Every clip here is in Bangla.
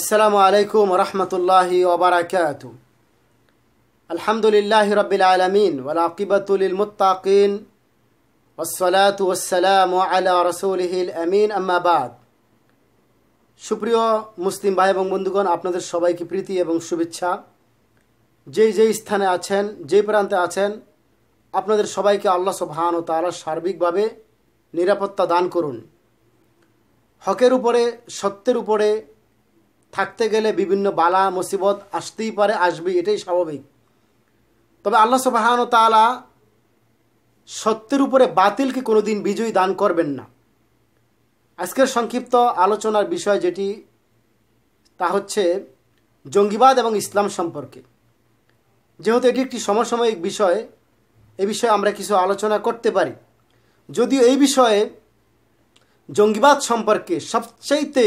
আসসালামু আলাইকুম রহমতুল্লাহি ওবরাকাত আলহামদুলিল্লাহ রবিল আলমিন ওলাকিবতুল মুতাকিন ওসলাত ওসালাম আলা রসৌলহিল আমিন আম্মাবাদ সুপ্রিয় মুসলিম ভাই এবং বন্ধুগণ আপনাদের সবাইকে প্রীতি এবং শুভেচ্ছা যেই যেই স্থানে আছেন যেই প্রান্তে আছেন আপনাদের সবাইকে আল্লাহ সুবহান ও তালা সার্বিকভাবে নিরাপত্তা দান করুন হকের উপরে সত্যের উপরে থাকতে গেলে বিভিন্ন বালা মুসিবত আসতেই পারে আসবে এটাই স্বাভাবিক তবে আল্লাহ সুবাহান তালা সত্যের উপরে বাতিলকে কোনোদিন বিজয়ী দান করবেন না আজকের সংক্ষিপ্ত আলোচনার বিষয় যেটি তা হচ্ছে জঙ্গিবাদ এবং ইসলাম সম্পর্কে যেহেতু এটি একটি সমসাময়িক বিষয় এ বিষয়ে আমরা কিছু আলোচনা করতে পারি যদিও এই বিষয়ে জঙ্গিবাদ সম্পর্কে সবচাইতে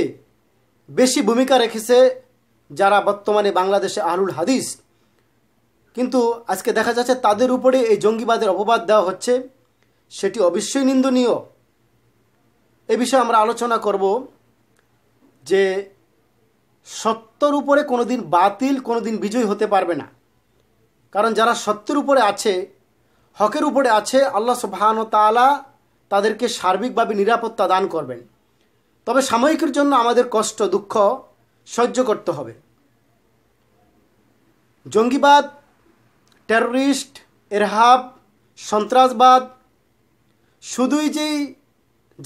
বেশি ভূমিকা রেখেছে যারা বর্তমানে বাংলাদেশে আহলুল হাদিস কিন্তু আজকে দেখা যাচ্ছে তাদের উপরে এই জঙ্গিবাদের অপবাদ দেওয়া হচ্ছে সেটি অবশ্যই নিন্দনীয় এ বিষয়ে আমরা আলোচনা করব যে সত্যর উপরে কোনো দিন বাতিল কোনো দিন বিজয়ী হতে পারবে না কারণ যারা সত্যের উপরে আছে হকের উপরে আছে আল্লাহ সুবাহান তালা তাদেরকে সার্বিকভাবে নিরাপত্তা দান করবেন তবে সাময়িকের জন্য আমাদের কষ্ট দুঃখ সহ্য করতে হবে জঙ্গিবাদ টেররিস্ট এরহাব সন্ত্রাসবাদ শুধুই যেই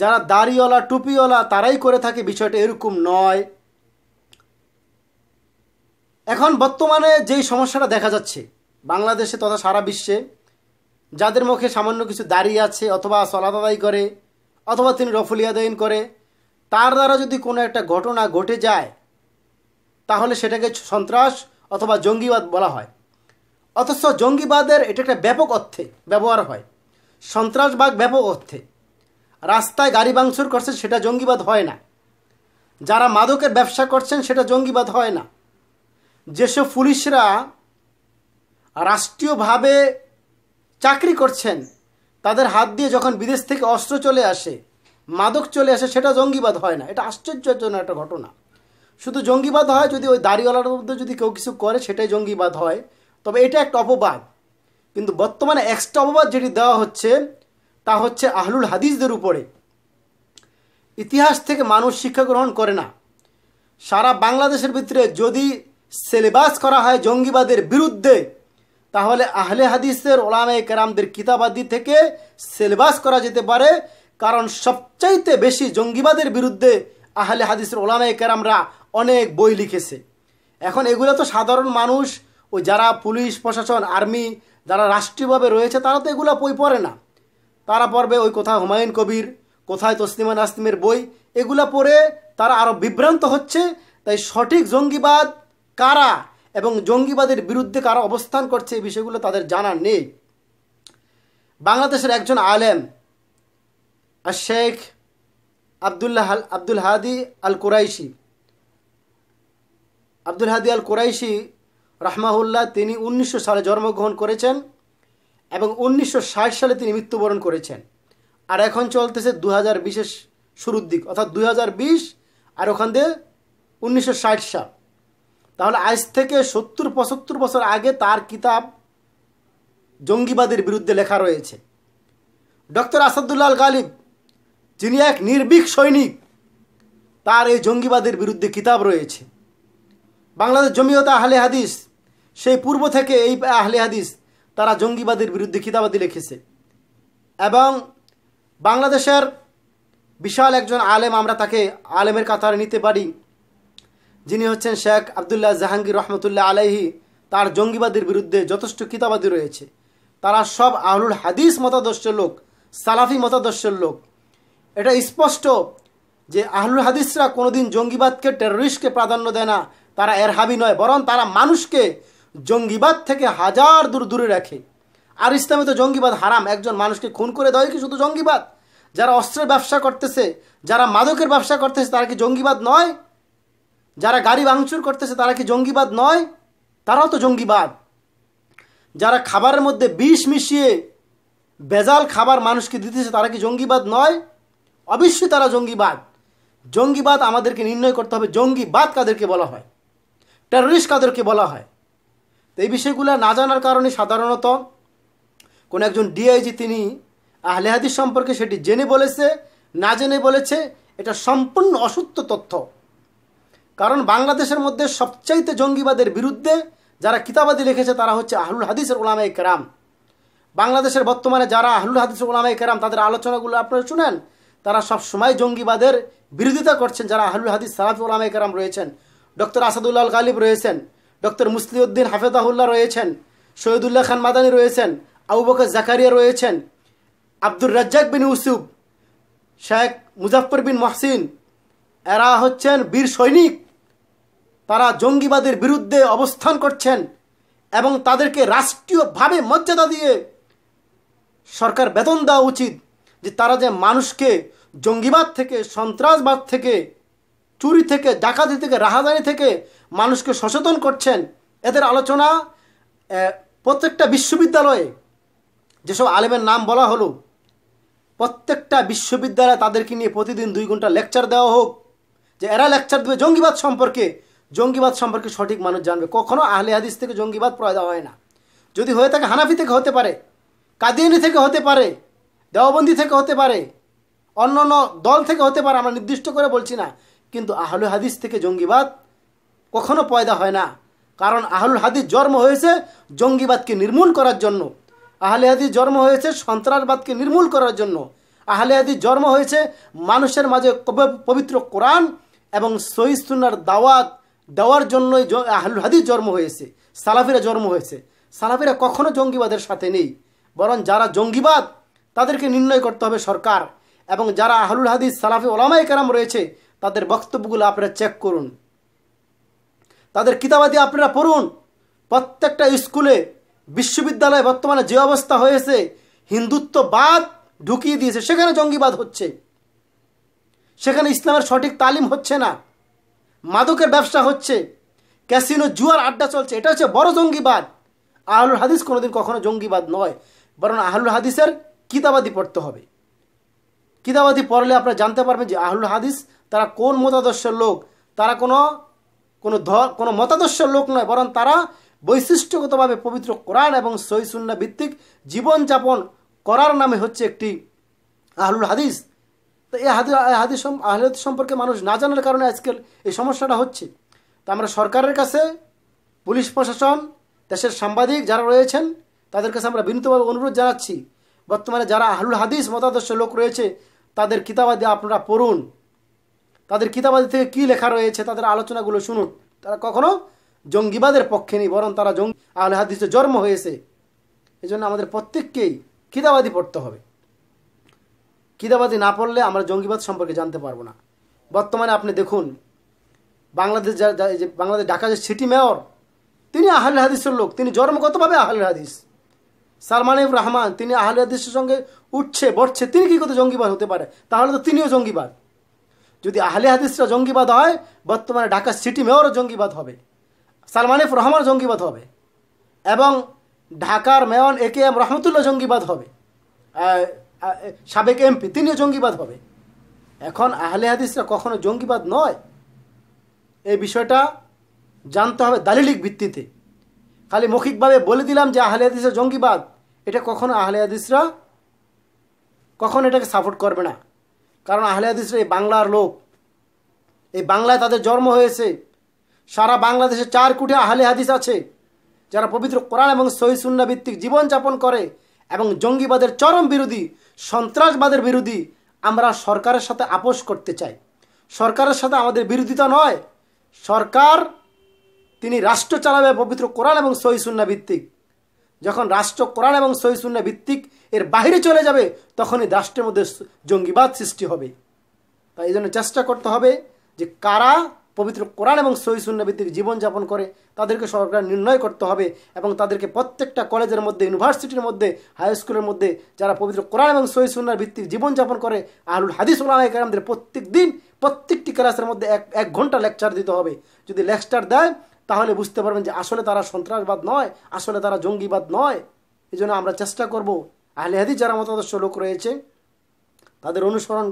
যারা দাড়িওয়ালা টুপিওয়ালা তারাই করে থাকে বিষয়টা এরকম নয় এখন বর্তমানে যেই সমস্যাটা দেখা যাচ্ছে বাংলাদেশে তথা সারা বিশ্বে যাদের মুখে সামান্য কিছু দাঁড়িয়ে আছে অথবা সলাদাদাই করে অথবা তিনি রফুলিয়াদাইন করে তার দ্বারা যদি কোনো একটা ঘটনা ঘটে যায় তাহলে সেটাকে সন্ত্রাস অথবা জঙ্গিবাদ বলা হয় অথচ জঙ্গিবাদের এটা একটা ব্যাপক অর্থে ব্যবহার হয় সন্ত্রাসবাদ ব্যাপক অর্থে রাস্তায় গাড়ি ভাঙচুর করছেন সেটা জঙ্গিবাদ হয় না যারা মাদকের ব্যবসা করছেন সেটা জঙ্গিবাদ হয় না যেসব পুলিশরা রাষ্ট্রীয়ভাবে চাকরি করছেন তাদের হাত দিয়ে যখন বিদেশ থেকে অস্ত্র চলে আসে মাদক চলে আসে সেটা জঙ্গিবাদ হয় না এটা আশ্চর্যজনক একটা ঘটনা শুধু জঙ্গিবাদ হয় যদি ওই দাড়িওয়ালার মধ্যে যদি কেউ কিছু করে সেটাই জঙ্গিবাদ হয় তবে এটা একটা অপবাদ কিন্তু বর্তমানে এক্সট্রা অপবাদ যেটি দেওয়া হচ্ছে তা হচ্ছে আহলুল হাদিসদের উপরে ইতিহাস থেকে মানুষ শিক্ষা গ্রহণ করে না সারা বাংলাদেশের ভিতরে যদি সিলেবাস করা হয় জঙ্গিবাদের বিরুদ্ধে তাহলে আহলে হাদিসের ওলামে কেরামদের কিতাবাদি থেকে সিলেবাস করা যেতে পারে কারণ সবচাইতে বেশি জঙ্গিবাদের বিরুদ্ধে আহলে হাদিসের ওলামায় কেরামরা অনেক বই লিখেছে এখন এগুলো তো সাধারণ মানুষ ওই যারা পুলিশ প্রশাসন আর্মি যারা রাষ্ট্রীয়ভাবে রয়েছে তারা তো এগুলো বই পড়ে না তারা পড়বে ওই কোথায় হুমায়ুন কবির কোথায় তসলিমা নাসলিমের বই এগুলো পড়ে তারা আরও বিভ্রান্ত হচ্ছে তাই সঠিক জঙ্গিবাদ কারা এবং জঙ্গিবাদের বিরুদ্ধে কারা অবস্থান করছে এই বিষয়গুলো তাদের জানা নেই বাংলাদেশের একজন আলেম আবদুল্লাহ আব্দুল হাদি আল কুরাইশি আব্দুল হাদি আল কুরাইশি রাহমাহুল্লাহ তিনি উনিশশো সালে জন্মগ্রহণ করেছেন এবং উনিশশো সালে তিনি মৃত্যুবরণ করেছেন আর এখন চলতেছে দু হাজার বিশের শুরুর দিক অর্থাৎ দু আর ওখান দিয়ে উনিশশো সাল তাহলে আজ থেকে সত্তর পঁচাত্তর বছর আগে তার কিতাব জঙ্গিবাদের বিরুদ্ধে লেখা রয়েছে ডক্টর আসাদুল্লাহ গালিব যিনি এক নির্ভীক সৈনিক তার এই জঙ্গিবাদের বিরুদ্ধে কিতাব রয়েছে বাংলাদেশ জমিয়ত আহলে হাদিস সেই পূর্ব থেকে এই আহলে হাদিস তারা জঙ্গিবাদের বিরুদ্ধে কিতাবাদি লিখেছে এবং বাংলাদেশের বিশাল একজন আলেম আমরা তাকে আলেমের কাতারে নিতে পারি যিনি হচ্ছেন শেখ আবদুল্লাহ জাহাঙ্গীর রহমতুল্লাহ আলাইহি তার জঙ্গিবাদের বিরুদ্ধে যথেষ্ট কিতাবাদি রয়েছে তারা সব আহলুল হাদিস মতাদর্শের লোক সালাফি মতাদর্শের লোক এটা স্পষ্ট যে আহলুল হাদিসরা কোনোদিন জঙ্গিবাদকে টেররিস্টকে প্রাধান্য দেয় না তারা এর হাবি নয় বরং তারা মানুষকে জঙ্গিবাদ থেকে হাজার দূর দূরে রাখে আর ইসলামে তো জঙ্গিবাদ হারাম একজন মানুষকে খুন করে দেয় কি শুধু জঙ্গিবাদ যারা অস্ত্রের ব্যবসা করতেছে যারা মাদকের ব্যবসা করতেছে তারা কি জঙ্গিবাদ নয় যারা গাড়ি ভাঙচুর করতেছে তারা কি জঙ্গিবাদ নয় তারাও তো জঙ্গিবাদ যারা খাবারের মধ্যে বিষ মিশিয়ে বেজাল খাবার মানুষকে দিতেছে তারা কি জঙ্গিবাদ নয় অবশ্যই তারা জঙ্গিবাদ জঙ্গিবাদ আমাদেরকে নির্ণয় করতে হবে জঙ্গিবাদ কাদেরকে বলা হয় টেররিস্ট কাদেরকে বলা হয় তো এই বিষয়গুলো না জানার কারণে সাধারণত কোনো একজন ডিআইজি তিনি আহলে হাদিস সম্পর্কে সেটি জেনে বলেছে না জেনে বলেছে এটা সম্পূর্ণ অসত্য তথ্য কারণ বাংলাদেশের মধ্যে সবচাইতে জঙ্গিবাদের বিরুদ্ধে যারা কিতাবাদি লিখেছে তারা হচ্ছে আহলুল হাদিসের ওলামা কেরাম বাংলাদেশের বর্তমানে যারা আহলুল হাদিসের ওলামা কেরাম তাদের আলোচনাগুলো আপনারা শুনেন তারা সব সময় জঙ্গিবাদের বিরোধিতা করছেন যারা আহলুল হাদিস সালাফি ওলামা একরাম রয়েছেন ডক্টর আসাদুল্লাহ গালিব রয়েছেন ডক্টর মুসলিউদ্দিন হাফেদাহুল্লাহ রয়েছেন সৈয়দুল্লাহ খান মাদানি রয়েছেন আবু জাকারিয়া রয়েছেন আব্দুর রাজ্জাক বিন ইউসুফ শেখ মুজাফর বিন মহসিন এরা হচ্ছেন বীর সৈনিক তারা জঙ্গিবাদের বিরুদ্ধে অবস্থান করছেন এবং তাদেরকে রাষ্ট্রীয়ভাবে মর্যাদা দিয়ে সরকার বেতন দেওয়া উচিত যে তারা যে মানুষকে জঙ্গিবাদ থেকে সন্ত্রাসবাদ থেকে চুরি থেকে ডাকাতি থেকে রাহাদানি থেকে মানুষকে সচেতন করছেন এদের আলোচনা প্রত্যেকটা বিশ্ববিদ্যালয়ে যেসব আলেমের নাম বলা হলো প্রত্যেকটা বিশ্ববিদ্যালয়ে তাদেরকে নিয়ে প্রতিদিন দুই ঘন্টা লেকচার দেওয়া হোক যে এরা লেকচার দেবে জঙ্গিবাদ সম্পর্কে জঙ্গিবাদ সম্পর্কে সঠিক মানুষ জানবে কখনও আহলে হাদিস থেকে জঙ্গিবাদ পয়দা হয় না যদি হয়ে থাকে হানাফি থেকে হতে পারে কাদিয়ানি থেকে হতে পারে দেওবন্দি থেকে হতে পারে অন্য অন্য দল থেকে হতে পারে আমরা নির্দিষ্ট করে বলছি না কিন্তু আহলুল হাদিস থেকে জঙ্গিবাদ কখনো পয়দা হয় না কারণ আহলুল হাদিস জন্ম হয়েছে জঙ্গিবাদকে নির্মূল করার জন্য আহলে হাদিস জন্ম হয়েছে সন্ত্রাসবাদকে নির্মূল করার জন্য আহলে হাদিস জন্ম হয়েছে মানুষের মাঝে পবিত্র কোরআন এবং সহিসুন্নার দাওয়াত দেওয়ার জন্যই আহলুল হাদিস জন্ম হয়েছে সালাফিরা জন্ম হয়েছে সালাফিরা কখনো জঙ্গিবাদের সাথে নেই বরং যারা জঙ্গিবাদ তাদেরকে নির্ণয় করতে হবে সরকার এবং যারা আহলুল হাদিস সালাফি ওলামাই কারাম রয়েছে তাদের বক্তব্যগুলো আপনারা চেক করুন তাদের কিতাবাদি আপনারা পড়ুন প্রত্যেকটা স্কুলে বিশ্ববিদ্যালয়ে বর্তমানে যে অবস্থা হয়েছে হিন্দুত্ববাদ ঢুকিয়ে দিয়েছে সেখানে জঙ্গিবাদ হচ্ছে সেখানে ইসলামের সঠিক তালিম হচ্ছে না মাদকের ব্যবসা হচ্ছে ক্যাসিনো জুয়ার আড্ডা চলছে এটা হচ্ছে বড় জঙ্গিবাদ আহলুল হাদিস কোনোদিন কখনো জঙ্গিবাদ নয় বরং আহলুল হাদিসের কিতাবাদি পড়তে হবে কিতাবাদি পড়লে আপনারা জানতে পারবেন যে আহুল হাদিস তারা কোন মতাদর্শের লোক তারা কোনো কোনো ধর কোনো মতাদর্শের লোক নয় বরং তারা বৈশিষ্ট্যগতভাবে পবিত্র কোরআন এবং সহিসুন্না ভিত্তিক জীবনযাপন করার নামে হচ্ছে একটি আহলুল হাদিস তো এই হাদি হাদিস আহল সম্পর্কে মানুষ না জানার কারণে আজকাল এই সমস্যাটা হচ্ছে তো আমরা সরকারের কাছে পুলিশ প্রশাসন দেশের সাংবাদিক যারা রয়েছেন তাদের কাছে আমরা বিনীতভাবে অনুরোধ জানাচ্ছি বর্তমানে যারা আহলুল হাদিস মতাদর্শ লোক রয়েছে তাদের কিতাবাদি আপনারা পড়ুন তাদের কিতাবাদি থেকে কি লেখা রয়েছে তাদের আলোচনাগুলো শুনুন তারা কখনো জঙ্গিবাদের পক্ষে নেই বরং তারা জঙ্গি আহলে হাদিসে জন্ম হয়েছে এই জন্য আমাদের প্রত্যেককেই কিতাবাদি পড়তে হবে কিতাবাদি না পড়লে আমরা জঙ্গিবাদ সম্পর্কে জানতে পারবো না বর্তমানে আপনি দেখুন বাংলাদেশ যে বাংলাদেশ ঢাকা যে সিটি মেয়র তিনি আহলে হাদিসের লোক তিনি জন্মগতভাবে আহলে হাদিস সালমানিফ রহমান তিনি আহলে সঙ্গে উঠছে বসছে তিনি কী করতে জঙ্গিবাদ হতে পারে তাহলে তো তিনিও জঙ্গিবাদ যদি আহলে হাদিসরা জঙ্গিবাদ হয় বর্তমানে ঢাকা সিটি মেয়রও জঙ্গিবাদ হবে সালমানিফ রহমান জঙ্গিবাদ হবে এবং ঢাকার মেয়র এ কে এম রহমতুল্লাহ জঙ্গিবাদ হবে সাবেক এমপি তিনিও জঙ্গিবাদ হবে এখন আহলে হাদিসরা কখনো জঙ্গিবাদ নয় এই বিষয়টা জানতে হবে দালিলিক ভিত্তিতে খালি মৌখিকভাবে বলে দিলাম যে আহলে হাদিসের জঙ্গিবাদ এটা কখনো আহলে হাদিসরা কখন এটাকে সাপোর্ট করবে না কারণ আহলে হাদিসরা এই বাংলার লোক এই বাংলায় তাদের জন্ম হয়েছে সারা বাংলাদেশে চার কোটি আহলে হাদিস আছে যারা পবিত্র কোরআন এবং সহিসুন্না ভিত্তিক জীবনযাপন করে এবং জঙ্গিবাদের চরম বিরোধী সন্ত্রাসবাদের বিরোধী আমরা সরকারের সাথে আপোষ করতে চাই সরকারের সাথে আমাদের বিরোধিতা নয় সরকার তিনি রাষ্ট্র চালাবে পবিত্র কোরআন এবং সহিসুন্না ভিত্তিক যখন রাষ্ট্র কোরআন এবং সহিসুন্য ভিত্তিক এর বাহিরে চলে যাবে তখনই রাষ্ট্রের মধ্যে জঙ্গিবাদ সৃষ্টি হবে তাই এই জন্য চেষ্টা করতে হবে যে কারা পবিত্র কোরআন এবং সহিসুন্য ভিত্তিক জীবনযাপন করে তাদেরকে সরকার নির্ণয় করতে হবে এবং তাদেরকে প্রত্যেকটা কলেজের মধ্যে ইউনিভার্সিটির মধ্যে হাই স্কুলের মধ্যে যারা পবিত্র কোরআন এবং সহিসুন্নার ভিত্তিক জীবনযাপন করে আহুল হাদিস ওলামাইকার প্রত্যেক দিন প্রত্যেকটি ক্লাসের মধ্যে এক এক ঘন্টা লেকচার দিতে হবে যদি লেকচার দেয় তাহলে বুঝতে পারবেন যে আসলে তারা সন্ত্রাসবাদ নয় আসলে তারা জঙ্গিবাদ নয় এই জন্য আমরা চেষ্টা করব আহলে যারা মতাদর্শ লোক রয়েছে তাদের অনুসরণ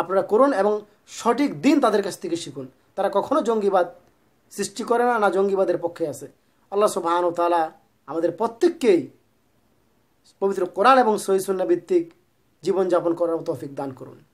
আপনারা করুন এবং সঠিক দিন তাদের কাছ থেকে শিখুন তারা কখনো জঙ্গিবাদ সৃষ্টি করে না না জঙ্গিবাদের পক্ষে আছে আল্লাহ সুবাহান তালা আমাদের প্রত্যেককেই পবিত্র কোরআন এবং সহিসুন্না ভিত্তিক জীবনযাপন করার তৌফিক দান করুন